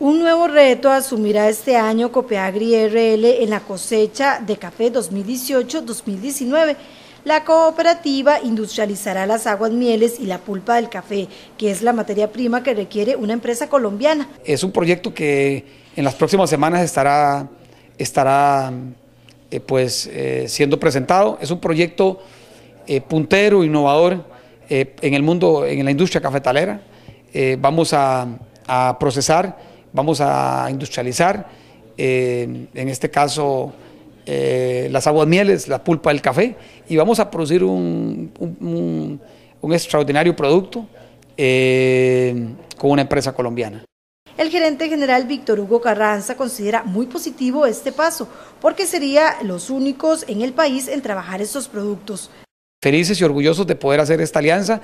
Un nuevo reto asumirá este año Copeagri RL en la cosecha de café 2018-2019. La cooperativa industrializará las aguas mieles y la pulpa del café, que es la materia prima que requiere una empresa colombiana. Es un proyecto que en las próximas semanas estará, estará eh, pues, eh, siendo presentado. Es un proyecto eh, puntero, innovador en el mundo, en la industria cafetalera. vamos a procesar vamos a industrializar, eh, en este caso eh, las aguas mieles, la pulpa del café, y vamos a producir un, extraordinario producto eh, con una empresa colombiana. El gerente general Víctor Hugo Carranza considera muy positivo este paso, porque sería los únicos en el país en trabajar estos productos. Felices y orgullosos de poder hacer esta alianza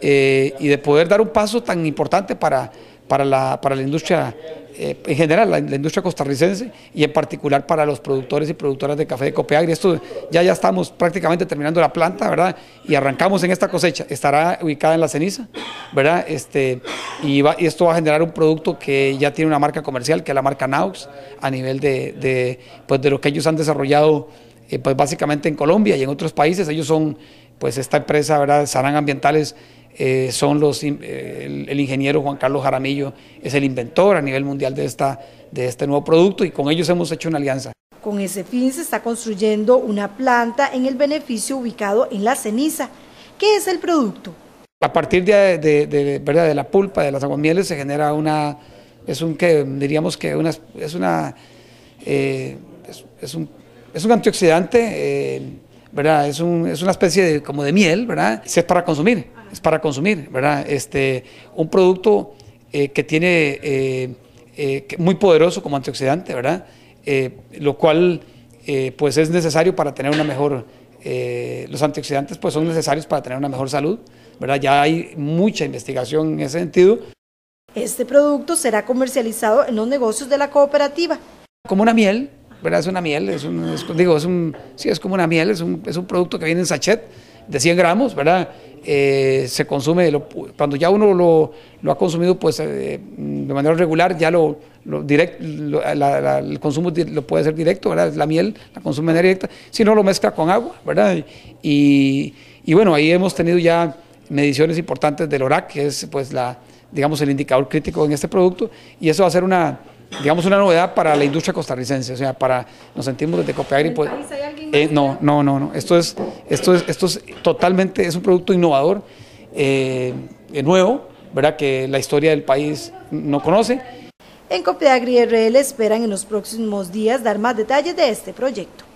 y de poder dar un paso tan importante para la industria eh, en general, la, industria costarricense y en particular para los productores y productoras de café de Copeagri. Esto ya, ya estamos prácticamente terminando la planta, ¿verdad? Y arrancamos en esta cosecha. Estará ubicada en la ceniza, ¿verdad? Este, y, esto va a generar un producto que ya tiene una marca comercial, que es la marca Naux, a nivel de, pues, de lo que ellos han desarrollado. Eh, pues básicamente en Colombia y en otros países, ellos son pues esta empresa, ¿verdad? Sarán Ambientales, eh, son los, eh, el, ingeniero Juan Carlos Jaramillo es el inventor a nivel mundial de, esta, de este nuevo producto y con ellos hemos hecho una alianza. Con ese fin se está construyendo una planta en el beneficio ubicado en la ceniza. ¿Qué es el producto? A partir de, ¿verdad? de la pulpa, de las aguamieles, se genera una, es un que diríamos que una, es una, eh, un, es un antioxidante ¿verdad? Es, un, es una especie de, como de miel, ¿verdad? Es para consumir, es para consumir, ¿verdad? Este, un producto eh, que tiene eh, eh, muy poderoso como antioxidante, ¿verdad? lo cual pues es necesario para tener una mejor, los antioxidantes pues son necesarios para tener una mejor salud, ¿verdad? Ya hay mucha investigación en ese sentido. Este producto será comercializado en los negocios de la cooperativa. Como una miel, es una miel, es un, digo, es un, sí, es como una miel, es un, es un producto que viene en sachet de 100 gramos, ¿verdad? Eh, se consume, cuando ya uno lo, lo ha consumido pues eh, de manera regular, ya lo, lo, el consumo lo puede hacer directo, ¿verdad? La miel la consume de manera directa, si no lo mezcla con agua, ¿verdad? Y, y bueno, ahí hemos tenido ya mediciones importantes del ORAC, que es pues la, digamos, el indicador crítico en este producto, y eso va a ser una digamos, una novedad para la industria costarricense. O sea, para, nos sentimos desde Copiagri. Pues, eh, no, no, no, no. Esto es, esto es, esto es totalmente, es un producto innovador, eh, eh, nuevo, ¿verdad? Que la historia del país no conoce. En Copiagri RL esperan en los próximos días dar más detalles de este proyecto.